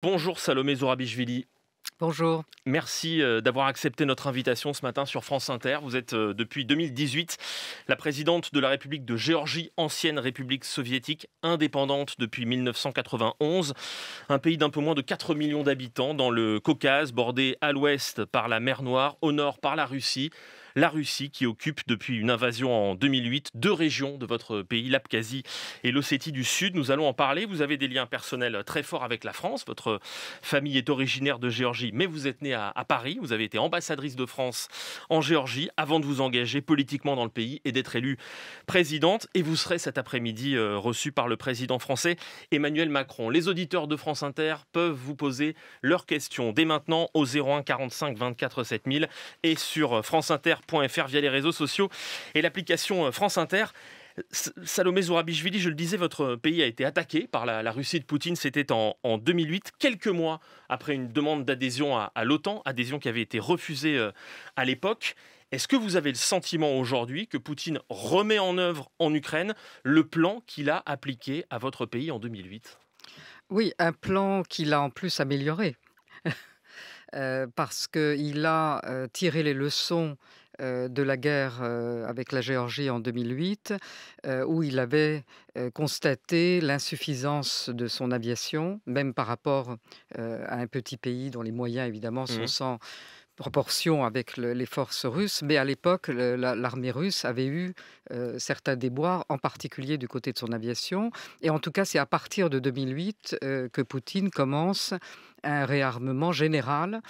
Bonjour Salomé Zourabichvili. Bonjour. Merci euh, d'avoir accepté notre invitation ce matin sur France Inter. Vous êtes euh, depuis 2018 la présidente de la République de Géorgie, ancienne République soviétique, indépendante depuis 1991. Un pays d'un peu moins de 4 millions d'habitants dans le Caucase, bordé à l'ouest par la mer Noire, au nord par la Russie la Russie qui occupe depuis une invasion en 2008 deux régions de votre pays, l'Abkhazie et l'Ossétie du Sud. Nous allons en parler. Vous avez des liens personnels très forts avec la France. Votre famille est originaire de Géorgie, mais vous êtes née à, Paris. Vous avez été ambassadrice de France en Géorgie avant de vous engager politiquement dans le pays et d'être élue présidente. Et vous serez cet après-midi euh, reçue par le président français Emmanuel Macron. Les auditeurs de France Inter peuvent vous poser leurs questions dès maintenant au 01 45 24 7000 et sur euh, France Inter via les réseaux sociaux et l'application France Inter. Salomé Zourabichvili, je le disais, votre pays a été attaqué par la, Russie de Poutine. C'était en, 2008, quelques mois après une demande d'adhésion à, l'OTAN, adhésion qui avait été refusée à l'époque. Est-ce que vous avez le sentiment aujourd'hui que Poutine remet en œuvre en Ukraine le plan qu'il a appliqué à votre pays en 2008 Oui, un plan qu'il a en plus amélioré. parce qu'il a tiré les leçons euh, de la guerre euh, avec la Géorgie en 2008, euh, où il avait constaté l'insuffisance de son aviation, même par rapport à un petit pays dont les moyens, évidemment, sont mmh sans proportion avec les forces russes, mais à l'époque, l'armée russe avait eu euh, certains déboires, en particulier du côté de son aviation. Et en tout cas, c'est à partir de 2008 euh, que Poutine commence un réarmement général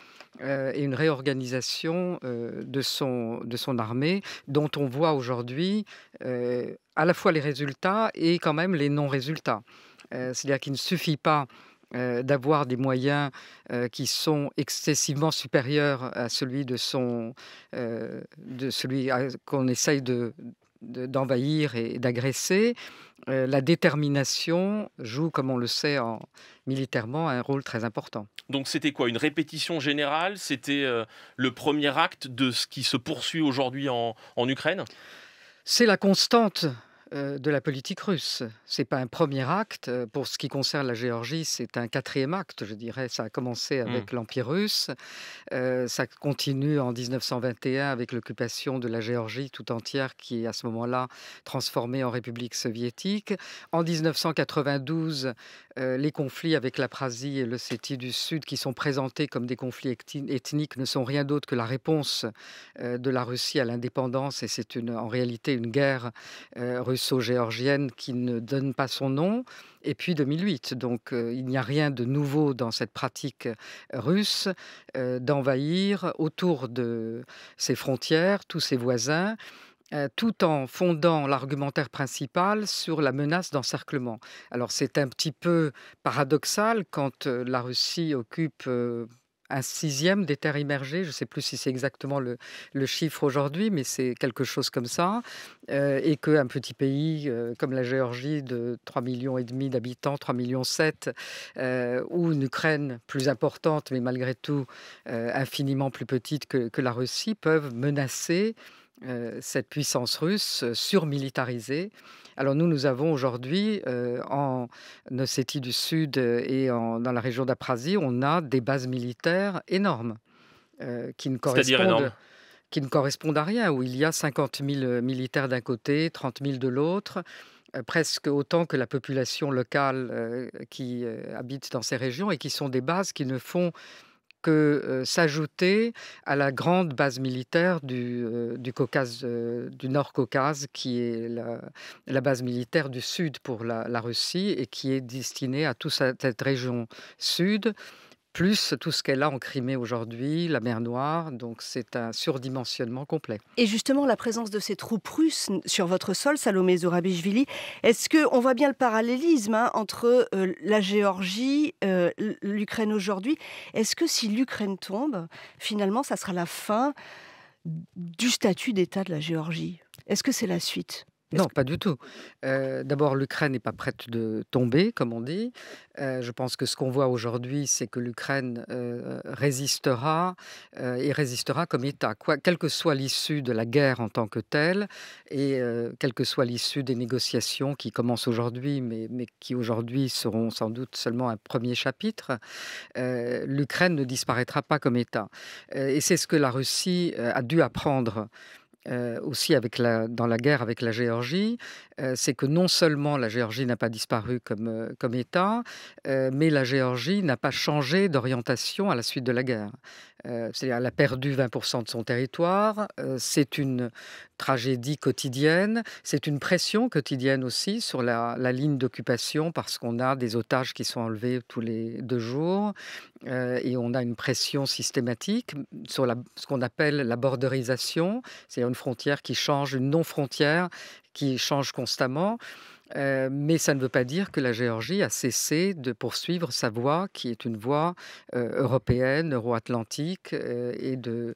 euh, et une réorganisation de, son, de son armée, dont on voit aujourd'hui à la fois les résultats et quand même les non-résultats. C'est-à-dire qu'il ne suffit pas euh, d'avoir des moyens euh, qui sont excessivement supérieurs à celui de son euh, celui qu'on essaye de d'envahir et d'agresser. la détermination joue, comme on le sait militairement, un rôle très important. Donc c'était quoi Une répétition générale C'était le premier acte de ce qui se poursuit aujourd'hui en, en Ukraine c'est la constante euh, de la politique russe. Ce n'est pas un premier acte. Euh, pour ce qui concerne la Géorgie, c'est un quatrième acte, je dirais. Ça a commencé mmh. avec l'Empire russe. Euh, ça continue en 1921 avec l'occupation de la Géorgie tout entière, qui est à ce moment-là transformée en République soviétique. En 1992, les conflits avec la l'Aprasie et le l'Ossétie du Sud, qui sont présentés comme des conflits ethniques, ne sont rien d'autre que la réponse de la Russie à l'indépendance. Et c'est en réalité une guerre russe russo-géorgienne qui ne donne pas son nom, et puis 2008. Donc euh, il n'y a rien de nouveau dans cette pratique russe euh, d'envahir autour de ses frontières, tous ses voisins euh, tout en fondant l'argumentaire principal sur la menace d'encerclement. Alors c'est un petit peu paradoxal quand la Russie occupe un sixième des terres immergées. Je ne sais plus si c'est exactement le, chiffre aujourd'hui, mais c'est quelque chose comme ça. Euh, et qu'un petit pays euh, comme la Géorgie de 3,5 millions d'habitants, 3,7 millions, euh, ou une Ukraine plus importante, mais malgré tout euh, infiniment plus petite que la Russie, peuvent menacer euh, cette puissance russe euh, surmilitarisée. Alors nous, nous avons aujourd'hui euh, en Ossétie du Sud et dans la région d'Aprasie, on a des bases militaires énormes qui ne correspondent qui ne correspondent à rien, où il y a 50 000 militaires d'un côté, 30 000 de l'autre, presque autant que la population locale qui habite dans ces régions et qui sont des bases qui ne font que s'ajouter à la grande base militaire du, Nord-Caucase, qui est la, base militaire du Sud pour la, Russie et qui est destinée à toute cette région Sud plus tout ce qu'elle a en Crimée aujourd'hui, la mer Noire. Donc c'est un surdimensionnement complet. Et justement, la présence de ces troupes russes sur votre sol, Salomé Zourabichvili, est-ce qu'on voit bien le parallélisme hein, entre euh, la Géorgie, euh, l'Ukraine aujourd'hui Est-ce que si l'Ukraine tombe, finalement, ça sera la fin du statut d'État de la Géorgie Est-ce que c'est la suite non, pas du tout. D'abord, l'Ukraine n'est pas prête de tomber, comme on dit. je pense que ce qu'on voit aujourd'hui, c'est que l'Ukraine résistera et résistera comme État, quelle que soit l'issue de la guerre en tant que telle et quelle que soit l'issue des négociations qui commencent aujourd'hui, mais, mais, qui aujourd'hui seront sans doute seulement un premier chapitre. L'Ukraine ne disparaîtra pas comme État. et c'est ce que la Russie a dû apprendre euh, aussi avec la, dans la guerre avec la Géorgie, c'est que non seulement la Géorgie n'a pas disparu comme, comme État, mais la Géorgie n'a pas changé d'orientation à la suite de la guerre. C'est-à-dire elle a perdu 20% de son territoire, c'est une tragédie quotidienne, c'est une pression quotidienne aussi sur la, la ligne d'occupation parce qu'on a des otages qui sont enlevés tous les deux jours et on a une pression systématique sur la, ce qu'on appelle la borderisation, c'est-à-dire une frontière qui change, une non-frontière qui change constamment. Euh, mais ça ne veut pas dire que la Géorgie a cessé de poursuivre sa voie, qui est une voie euh, européenne, euro-atlantique, euh, et de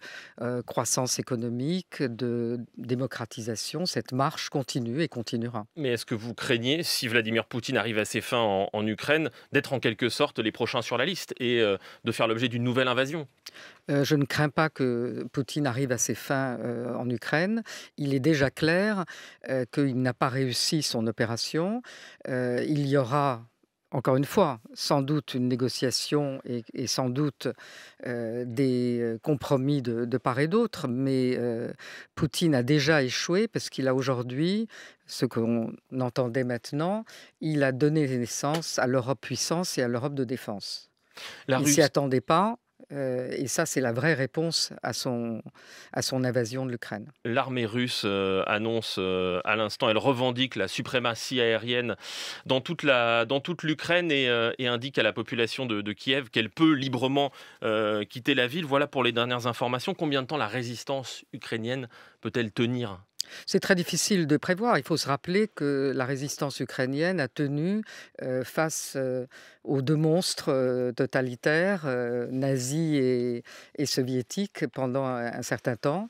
croissance économique, de démocratisation. Cette marche continue et continuera. Mais est-ce que vous craignez, si Vladimir Poutine arrive à ses fins en, Ukraine, d'être en quelque sorte les prochains sur la liste et de faire l'objet d'une nouvelle invasion je ne crains pas que Poutine arrive à ses fins en Ukraine. Il est déjà clair qu'il n'a pas réussi son opération euh, il y aura, encore une fois, sans doute une négociation et, sans doute euh, des euh, compromis de, part et d'autre, mais Poutine a déjà échoué parce qu'il a aujourd'hui, ce qu'on entendait maintenant, il a donné naissance à l'Europe puissance et à l'Europe de défense. La il ne s'y attendait pas euh, et ça, c'est la vraie réponse à son, invasion de l'Ukraine. L'armée russe euh, annonce euh, à l'instant, elle revendique la suprématie aérienne dans toute, l'Ukraine et, indique à la population de Kiev qu'elle peut librement quitter la ville. Voilà pour les dernières informations. Combien de temps la résistance ukrainienne peut-elle tenir c'est très difficile de prévoir. Il faut se rappeler que la résistance ukrainienne a tenu euh, face euh, aux deux monstres euh, totalitaires, nazis et, soviétiques, pendant un, certain temps.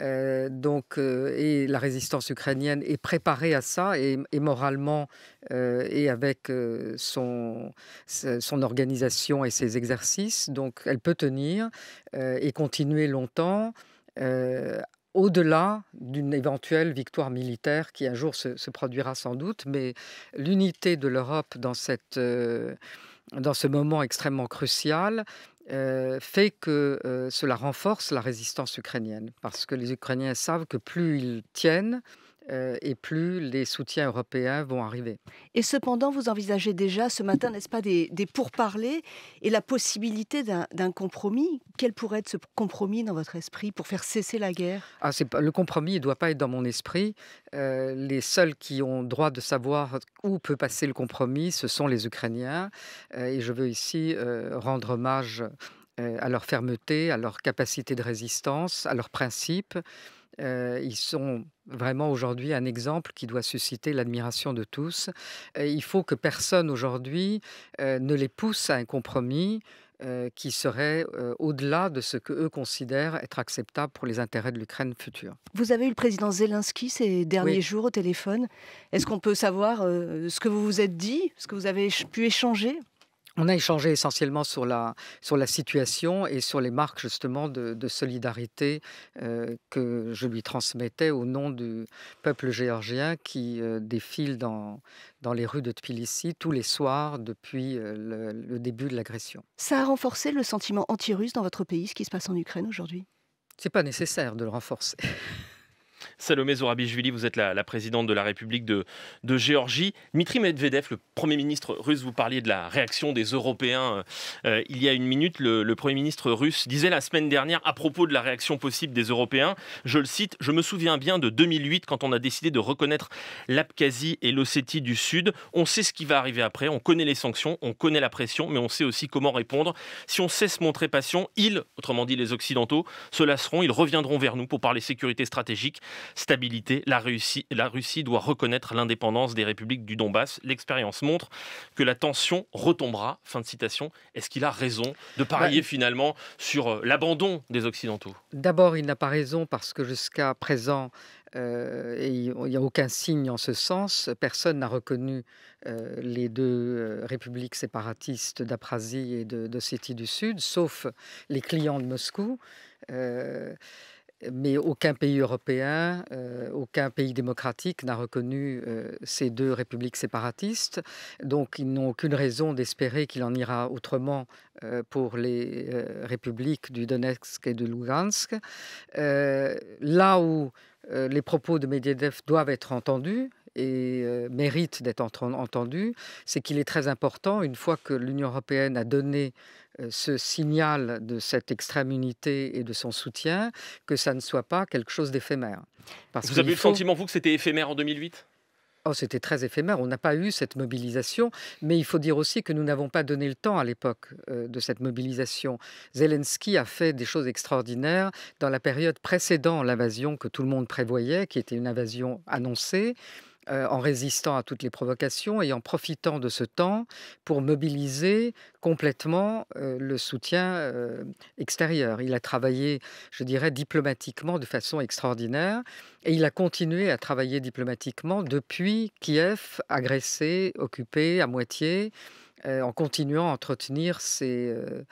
donc, et la résistance ukrainienne est préparée à ça, et, moralement, et avec son, son organisation et ses exercices. Donc, elle peut tenir et continuer longtemps au-delà d'une éventuelle victoire militaire qui un jour se, produira sans doute, mais l'unité de l'Europe dans, euh, ce moment extrêmement crucial euh, fait que euh, cela renforce la résistance ukrainienne, parce que les Ukrainiens savent que plus ils tiennent, euh, et plus les soutiens européens vont arriver. Et cependant, vous envisagez déjà ce matin, n'est-ce pas, des, pourparlers et la possibilité d'un compromis. Quel pourrait être ce compromis dans votre esprit pour faire cesser la guerre ah, Le compromis ne doit pas être dans mon esprit. Euh, les seuls qui ont droit de savoir où peut passer le compromis, ce sont les Ukrainiens. Euh, et je veux ici rendre hommage à leur fermeté, à leur capacité de résistance, à leurs principes ils sont vraiment aujourd'hui un exemple qui doit susciter l'admiration de tous. il faut que personne aujourd'hui ne les pousse à un compromis qui serait au-delà de ce qu'eux considèrent être acceptable pour les intérêts de l'Ukraine future. Vous avez eu le président Zelensky ces derniers jours au téléphone. Est-ce qu'on peut savoir ce que vous vous êtes dit, ce que vous avez pu échanger on a échangé essentiellement sur la, sur la situation et sur les marques justement de, solidarité euh, que je lui transmettais au nom du peuple géorgien qui euh, défile dans, dans les rues de Tbilissi tous les soirs depuis euh, le, début de l'agression. Ça a renforcé le sentiment anti-russe dans votre pays, ce qui se passe en Ukraine aujourd'hui Ce n'est pas nécessaire de le renforcer. Salomé Zorabichvili, vous êtes la, présidente de la République de, Géorgie. Dmitri Medvedev, le Premier ministre russe, vous parliez de la réaction des Européens euh, euh, il y a une minute. Le, Premier ministre russe disait la semaine dernière à propos de la réaction possible des Européens, je le cite, je me souviens bien de 2008 quand on a décidé de reconnaître l'Abkhazie et l'Ossétie du Sud. On sait ce qui va arriver après, on connaît les sanctions, on connaît la pression, mais on sait aussi comment répondre. Si on cesse se montrer patient, ils, autrement dit les Occidentaux, se lasseront, ils reviendront vers nous pour parler sécurité stratégique, stabilité. La Russie, la Russie doit reconnaître l'indépendance des républiques du Donbass. L'expérience montre que la tension retombera. Fin de citation. Est-ce qu'il a raison de bah, parier finalement sur euh, l'abandon des Occidentaux D'abord, il n'a pas raison parce que jusqu'à présent, euh, et il n'y a aucun signe en ce sens. Personne n'a reconnu euh, les deux républiques séparatistes d'Aprasie et d'Ossétie du Sud, sauf les clients de Moscou mais aucun pays européen, euh, aucun pays démocratique n'a reconnu euh, ces deux républiques séparatistes. Donc ils n'ont aucune raison d'espérer qu'il en ira autrement euh, pour les républiques du Donetsk et de Lugansk. là où les propos de Medvedev doivent être entendus, et méritent d'être entendus, c'est qu'il est très important, une fois que l'Union européenne a donné euh, ce signal de cette extrême unité et de son soutien, que ça ne soit pas quelque chose d'éphémère. Vous avez eu le sentiment, vous, que c'était éphémère en 2008 Oh, c'était très éphémère. On n'a pas eu cette mobilisation, mais il faut dire aussi que nous n'avons pas donné le temps à l'époque euh, de cette mobilisation. Zelensky a fait des choses extraordinaires dans la période précédant l'invasion que tout le monde prévoyait, qui était une invasion annoncée. Euh, en résistant à toutes les provocations et en profitant de ce temps pour mobiliser complètement euh, le soutien euh, extérieur. Il a travaillé, je dirais, diplomatiquement de façon extraordinaire et il a continué à travailler diplomatiquement depuis Kiev, agressé, occupé à moitié. Euh, en continuant à entretenir euh,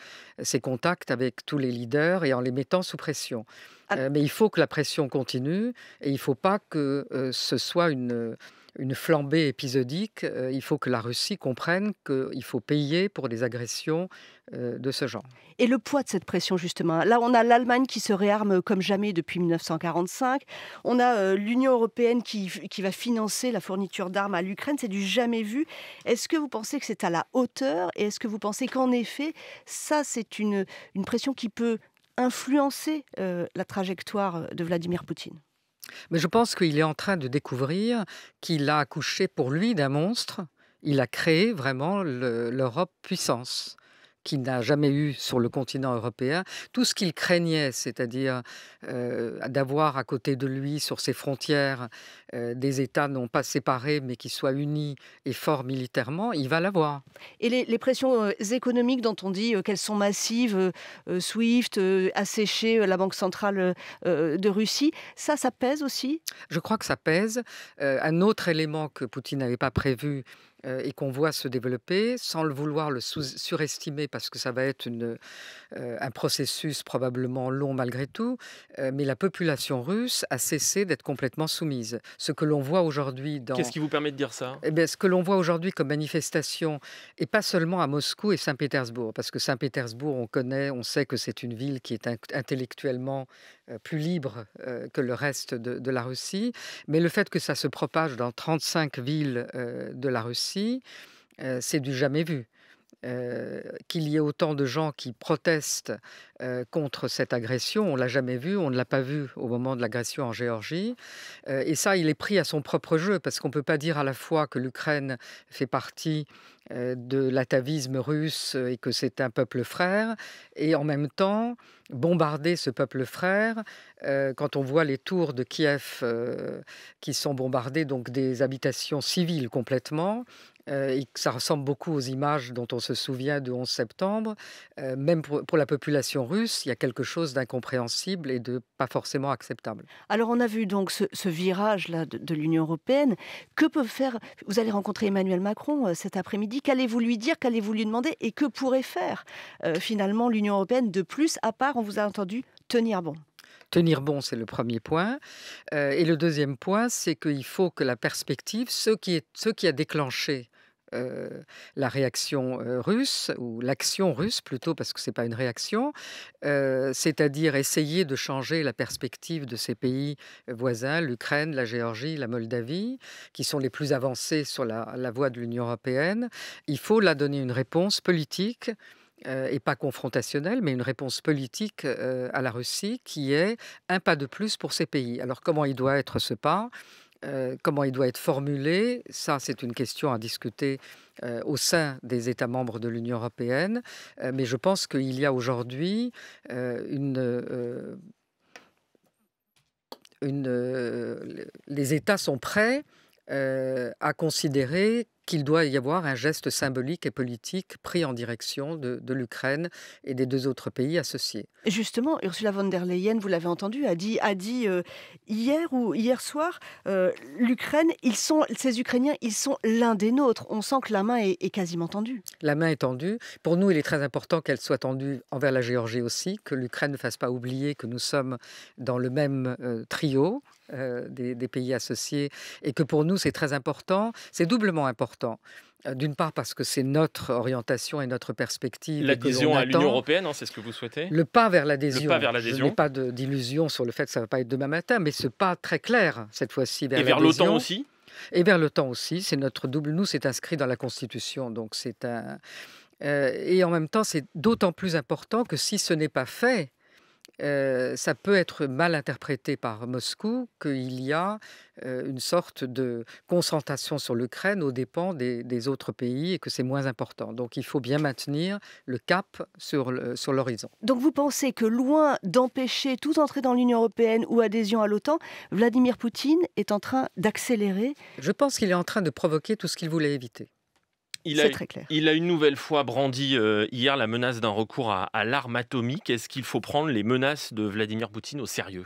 ces contacts avec tous les leaders et en les mettant sous pression. Ah. Euh, mais il faut que la pression continue et il ne faut pas que ce soit une une flambée épisodique, euh, il faut que la Russie comprenne qu'il faut payer pour des agressions euh, de ce genre. Et le poids de cette pression, justement. Hein, là, on a l'Allemagne qui se réarme comme jamais depuis 1945. On a euh, l'Union européenne qui, va financer la fourniture d'armes à l'Ukraine. C'est du jamais vu. Est-ce que vous pensez que c'est à la hauteur Et est-ce que vous pensez qu'en effet, ça, c'est une, une pression qui peut influencer la trajectoire de Vladimir Poutine mais je pense qu'il est en train de découvrir qu'il a accouché pour lui d'un monstre. Il a créé vraiment l'Europe puissance qu'il n'a jamais eu sur le continent européen, tout ce qu'il craignait, c'est-à-dire euh, d'avoir à côté de lui, sur ses frontières, euh, des États non pas séparés, mais qui soient unis et forts militairement, il va l'avoir. Et les, pressions euh, économiques dont on dit qu'elles sont massives, SWIFT, assécher la Banque centrale de Russie, ça, ça pèse aussi Je crois que ça pèse. un autre élément que Poutine n'avait pas prévu, euh, et qu'on voit se développer, sans le vouloir le surestimer parce que ça va être une, euh, un processus probablement long malgré tout, euh, mais la population russe a cessé d'être complètement soumise. Ce que l'on voit aujourd'hui dans... Qu'est-ce qui vous permet de dire ça eh bien, Ce que l'on voit aujourd'hui comme manifestation, et pas seulement à Moscou et Saint-Pétersbourg, parce que Saint-Pétersbourg, on connaît, on sait que c'est une ville qui est intellectuellement plus libre que le reste de la Russie, mais le fait que ça se propage dans 35 villes de la Russie, c'est du jamais vu. Euh, qu'il y ait autant de gens qui protestent euh, contre cette agression. On l'a jamais vu, on ne l'a pas vu au moment de l'agression en Géorgie. Euh, et ça, il est pris à son propre jeu, parce qu'on ne peut pas dire à la fois que l'Ukraine fait partie de l'atavisme russe et que c'est un peuple frère, et en même temps bombarder ce peuple frère. quand on voit les tours de Kiev qui sont bombardées, donc des habitations civiles complètement, ça ressemble beaucoup aux images dont on se souvient de 11 septembre. même pour, la population russe, il y a quelque chose d'incompréhensible et de pas forcément acceptable. Alors on a vu donc ce, virage-là de, l'Union européenne. Que peut faire Vous allez rencontrer Emmanuel Macron cet après-midi. Qu'allez-vous lui dire Qu'allez-vous lui demander Et que pourrait faire finalement l'Union européenne de plus, à part, on vous a entendu, tenir bon tenir bon, c'est le premier point. et le deuxième point, c'est qu'il faut que la perspective, ce qui, est, ce qui a déclenché euh, la réaction euh, russe, ou l'action russe plutôt, parce que ce n'est pas une réaction, euh, c'est-à-dire essayer de changer la perspective de ces pays voisins, l'Ukraine, la Géorgie, la Moldavie, qui sont les plus avancés sur la, voie de l'Union européenne. Il faut là donner une réponse politique et pas confrontationnelle, mais une réponse politique à la Russie qui est un pas de plus pour ces pays. Alors comment il doit être ce pas euh, comment il doit être formulé, ça c'est une question à discuter euh, au sein des États membres de l'Union européenne, euh, mais je pense qu'il y a aujourd'hui une... une les États sont prêts à considérer qu'il doit y avoir un geste symbolique et politique pris en direction de, l'Ukraine et des deux autres pays associés. Justement, Ursula von der Leyen, vous l'avez entendu, a dit, euh, hier ou hier soir, euh, l'Ukraine, ils sont, ces Ukrainiens, ils sont l'un des nôtres. On sent que la main est, quasiment tendue. La main est tendue. Pour nous, il est très important qu'elle soit tendue envers la Géorgie aussi, que l'Ukraine ne fasse pas oublier que nous sommes dans le même euh, trio euh, des, pays associés et que pour nous c'est très important, c'est doublement important. Euh, d'une part parce que c'est notre orientation et notre perspective. L'adhésion à l'Union européenne, hein, c'est ce que vous souhaitez Le pas vers l'adhésion. pas vers l'adhésion. Je n'ai pas d'illusion sur le fait que ça ne va pas être demain matin, mais ce pas très clair cette fois-ci vers Et vers l'OTAN aussi Et vers l'OTAN aussi, c'est notre double. Nous, c'est inscrit dans la Constitution, donc c'est un... Euh, et en même temps, c'est d'autant plus important que si ce n'est pas fait, ça peut être mal interprété par Moscou qu'il y a une sorte de concentration sur l'Ukraine aux dépens des, autres pays et que c'est moins important. Donc il faut bien maintenir le cap sur l'horizon. Donc vous pensez que loin d'empêcher toute entrée dans l'Union européenne ou adhésion à l'OTAN, Vladimir Poutine est en train d'accélérer Je pense qu'il est en train de provoquer tout ce qu'il voulait éviter. Il a, une nouvelle fois brandi euh, hier la menace d'un recours à, l'arme atomique. Est-ce qu'il faut prendre les menaces de Vladimir Poutine au sérieux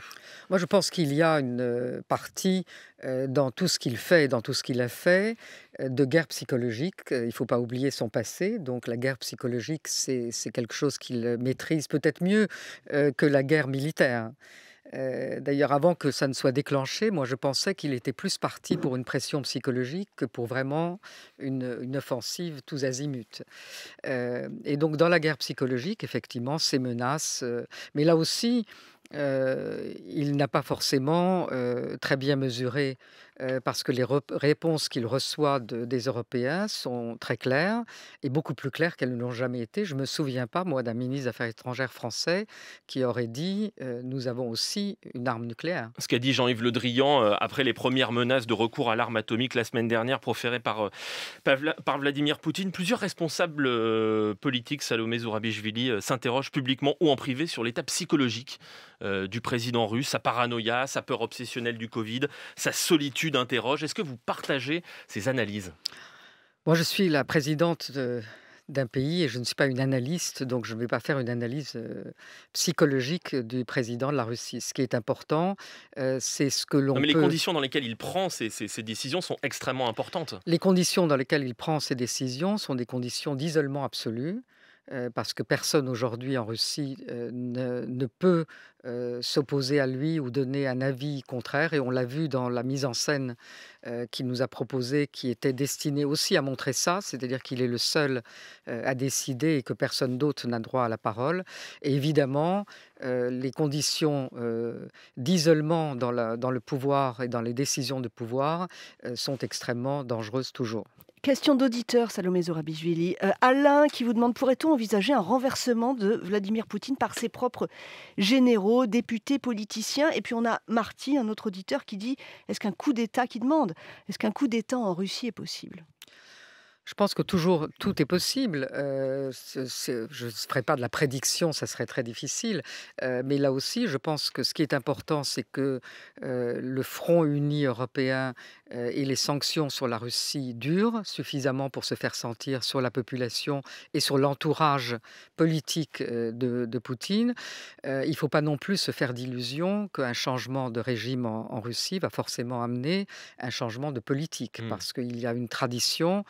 Moi, je pense qu'il y a une euh, partie euh, dans tout ce qu'il fait et dans tout ce qu'il a fait de guerre psychologique. Il ne faut pas oublier son passé. Donc, la guerre psychologique, c'est quelque chose qu'il maîtrise peut-être mieux que la guerre militaire. Euh, d'ailleurs, avant que ça ne soit déclenché, moi je pensais qu'il était plus parti pour une pression psychologique que pour vraiment une, offensive tous azimuts. Euh, et donc, dans la guerre psychologique, effectivement, ces menaces. Euh, mais là aussi, il n'a pas forcément très bien mesuré parce que les réponses qu'il reçoit des Européens sont très claires et beaucoup plus claires qu'elles ne l'ont jamais été. Je ne me souviens pas, moi, d'un ministre des Affaires étrangères français qui aurait dit Nous avons aussi une arme nucléaire. Ce qu'a dit Jean-Yves Le Drian après les premières menaces de recours à l'arme atomique la semaine dernière proférées par, par Vladimir Poutine, plusieurs responsables politiques, Salomé Zourabichvili, s'interrogent publiquement ou en privé sur l'état psychologique euh, du président russe, sa paranoïa, sa peur obsessionnelle du Covid, sa solitude interroge. Est-ce que vous partagez ces analyses Moi, je suis la présidente d'un pays et je ne suis pas une analyste, donc je ne vais pas faire une analyse euh, psychologique du président de la Russie. Ce qui est important, euh, c'est ce que l'on... Mais les conditions dans lesquelles il prend ses décisions sont extrêmement importantes. Les conditions dans lesquelles il prend ses décisions sont des conditions d'isolement absolu parce que personne aujourd'hui en Russie ne, peut s'opposer à lui ou donner un avis contraire. Et on l'a vu dans la mise en scène qu'il nous a proposée, qui était destinée aussi à montrer ça, c'est-à-dire qu'il est le seul à décider et que personne d'autre n'a droit à la parole. Et évidemment, les conditions d'isolement dans, le pouvoir et dans les décisions de pouvoir sont extrêmement dangereuses toujours. Question d'auditeur, Salomé Zorabijvili. Euh, Alain qui vous demande pourrait-on envisager un renversement de Vladimir Poutine par ses propres généraux, députés, politiciens Et puis on a Marty, un autre auditeur, qui dit est-ce qu'un coup d'État qui demande est-ce qu'un coup d'État en Russie est possible je pense que toujours tout est possible. je ne ferai pas de la prédiction, ça serait très difficile. mais là aussi, je pense que ce qui est important, c'est que le front uni européen et les sanctions sur la Russie durent suffisamment pour se faire sentir sur la population et sur l'entourage politique de, Poutine. il ne faut pas non plus se faire d'illusions qu'un changement de régime en, Russie va forcément amener un changement de politique, mmh. parce qu'il y a une tradition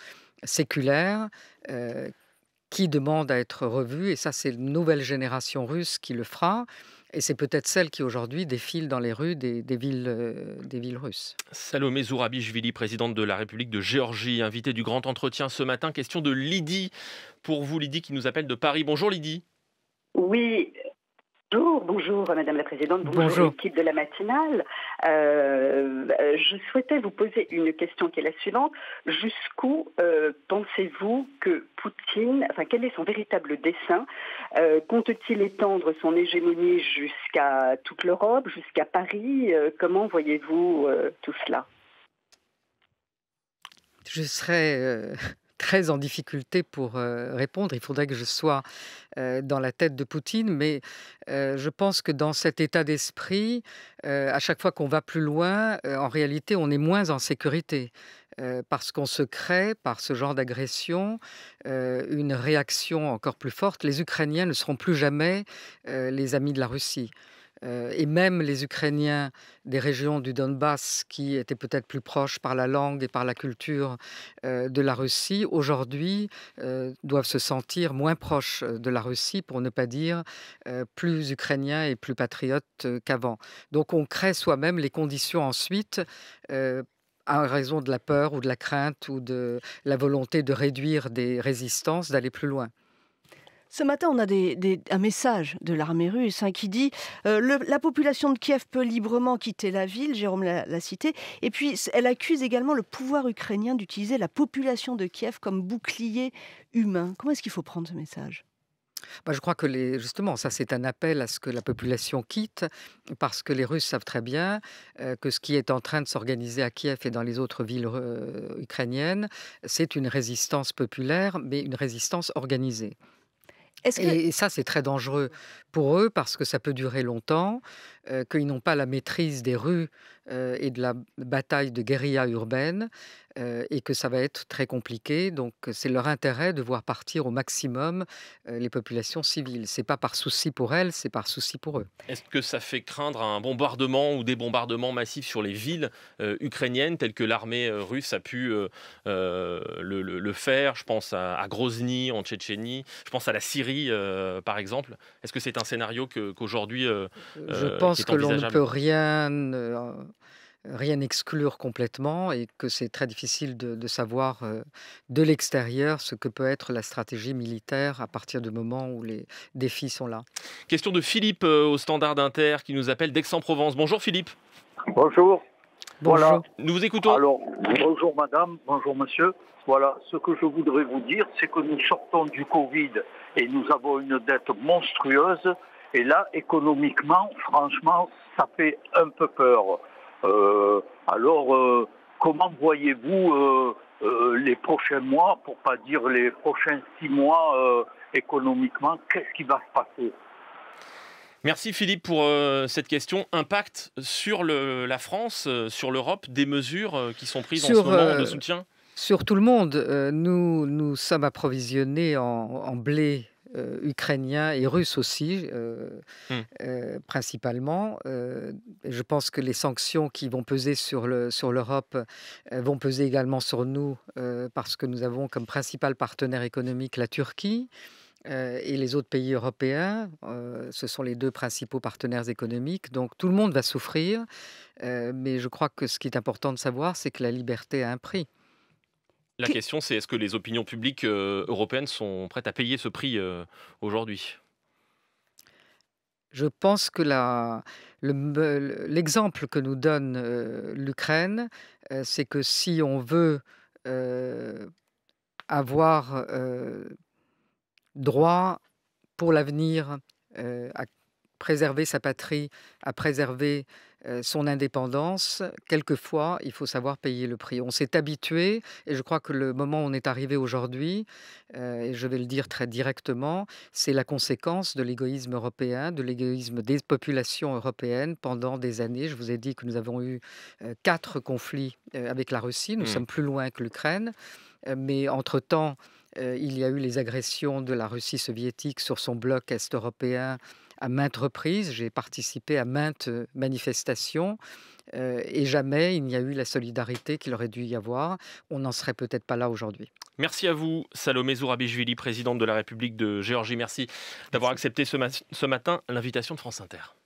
séculaire qui demande à être revue. Et ça, c'est une nouvelle génération russe qui le fera. Et c'est peut-être celle qui aujourd'hui défile dans les rues des, villes, des villes russes. Salomé Zourabichvili, présidente de la République de Géorgie, invitée du grand entretien ce matin. Question de Lydie. Pour vous, Lydie qui nous appelle de Paris. Bonjour Lydie. Oui, Bonjour, bonjour Madame la Présidente, bonjour, l'équipe de la matinale. Euh, je souhaitais vous poser une question qui est la suivante. Jusqu'où euh, pensez-vous que Poutine, enfin quel est son véritable dessein euh, Compte-t-il étendre son hégémonie jusqu'à toute l'Europe, jusqu'à Paris Comment voyez-vous tout cela Je serais très en difficulté pour répondre. Il faudrait que je sois dans la tête de Poutine, mais je pense que dans cet état d'esprit, à chaque fois qu'on va plus loin, en réalité, on est moins en sécurité. parce qu'on se crée par ce genre d'agression une réaction encore plus forte. Les Ukrainiens ne seront plus jamais les amis de la Russie. Euh, et même les Ukrainiens des régions du Donbass qui étaient peut-être plus proches par la langue et par la culture euh, de la Russie, aujourd'hui euh, doivent se sentir moins proches de la Russie, pour ne pas dire plus ukrainiens et plus patriotes qu'avant. Donc on crée soi-même les conditions ensuite à raison de la peur ou de la crainte ou de la volonté de réduire des résistances, d'aller plus loin. Ce matin, on a un message de l'armée russe hein, qui dit euh, la population de Kiev peut librement quitter la ville, Jérôme l'a cité, et puis elle accuse également le pouvoir ukrainien d'utiliser la population de Kiev comme bouclier humain. Comment est-ce qu'il faut prendre ce message bah, je crois que justement, ça c'est un appel à ce que la population quitte, parce que les Russes savent très bien euh, que ce qui est en train de s'organiser à Kiev et dans les autres villes euh, ukrainiennes, c'est une résistance populaire, mais une résistance organisée. Et, ça, c'est très dangereux pour eux parce que ça peut durer longtemps, qu'ils n'ont pas la maîtrise des rues et de la bataille de guérilla urbaine, euh, et que ça va être très compliqué. Donc euh, c'est leur intérêt de voir partir au maximum euh, les populations civiles. C'est pas par souci pour elles, c'est par souci pour eux. Est-ce que ça fait craindre un bombardement ou des bombardements massifs sur les villes ukrainiennes telles que l'armée russe a pu le, faire Je pense à, Grozny en Tchétchénie, je pense à la Syrie par exemple. Est-ce que c'est un scénario qu'aujourd'hui... je pense que l'on ne peut rien rien exclure complètement et que c'est très difficile de, savoir euh, de l'extérieur ce que peut être la stratégie militaire à partir du moment où les défis sont là. Question de Philippe euh, au Standard Inter qui nous appelle d'Aix-en-Provence. Bonjour Philippe. Bonjour. Bonjour. Nous vous écoutons. Alors, bonjour madame, bonjour monsieur. Voilà, ce que je voudrais vous dire, c'est que nous sortons du Covid et nous avons une dette monstrueuse. Et là, économiquement, franchement, ça fait un peu peur. Euh, alors, euh, comment voyez-vous euh, les prochains mois, pour pas dire les prochains six mois économiquement Qu'est-ce qui va se passer Merci Philippe pour cette question. Impact sur la France, sur l'Europe, des mesures qui sont prises en ce moment de soutien Sur tout le monde. nous nous sommes approvisionnés en, en blé euh, ukrainiens et russes aussi, euh, hum. euh, principalement. je pense que les sanctions qui vont peser sur l'Europe vont peser également sur nous parce que nous avons comme principal partenaire économique la Turquie et les autres pays européens, ce sont les deux principaux partenaires économiques. Donc tout le monde va souffrir, mais je crois que ce qui est important de savoir, c'est que la liberté a un prix. La question, c'est est-ce que les opinions publiques euh, européennes sont prêtes à payer ce prix euh, aujourd'hui Je pense que l'exemple que nous donne euh, l'Ukraine, c'est que si on veut avoir droit pour l'avenir à préserver sa patrie, à préserver euh, son indépendance, quelquefois, il faut savoir payer le prix. On s'est habitué, et je crois que le moment où on est arrivé aujourd'hui, euh, et je vais le dire très directement, c'est la conséquence de l'égoïsme européen, de l'égoïsme des populations européennes pendant des années. Je vous ai dit que nous avons eu euh, quatre conflits avec la Russie, nous mmh. sommes plus loin que l'Ukraine, mais entre-temps, il y a eu les agressions de la Russie soviétique sur son bloc est-européen à maintes reprises, j'ai participé à maintes euh, manifestations. Euh, et jamais il n'y a eu la solidarité qu'il aurait dû y avoir. On n'en serait peut-être pas là aujourd'hui. Merci à vous, Salomé Zourabichvili, présidente de la République de Géorgie. Merci d'avoir accepté ce matin l'invitation de France Inter.